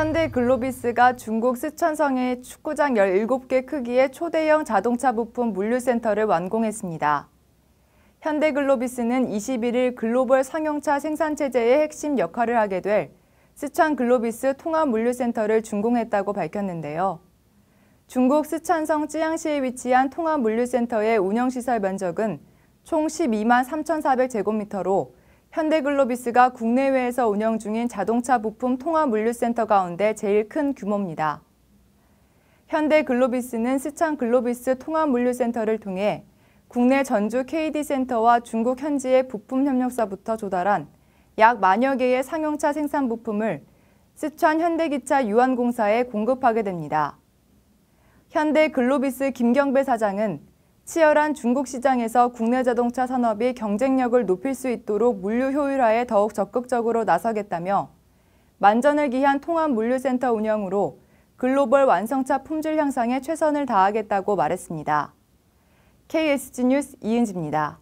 현대글로비스가 중국 쓰촨성의 축구장 17개 크기의 초대형 자동차 부품 물류센터를 완공했습니다. 현대글로비스는 21일 글로벌 상용차 생산체제의 핵심 역할을 하게 될 쓰촨 글로비스 통합물류센터를 준공했다고 밝혔는데요. 중국 쓰촨성 쯔양시에 위치한 통합물류센터의 운영시설 면적은 총 12만 3,400제곱미터로 현대글로비스가 국내외에서 운영 중인 자동차 부품 통합 물류센터 가운데 제일 큰 규모입니다. 현대글로비스는 스창 글로비스 통합 물류센터를 통해 국내 전주 KD센터와 중국 현지의 부품 협력사부터 조달한 약 만여 개의 상용차 생산 부품을 스촨 현대기차 유한공사에 공급하게 됩니다. 현대글로비스 김경배 사장은 치열한 중국 시장에서 국내 자동차 산업이 경쟁력을 높일 수 있도록 물류 효율화에 더욱 적극적으로 나서겠다며 만전을 기한 통합 물류센터 운영으로 글로벌 완성차 품질 향상에 최선을 다하겠다고 말했습니다. KSG 뉴스 이은지입니다.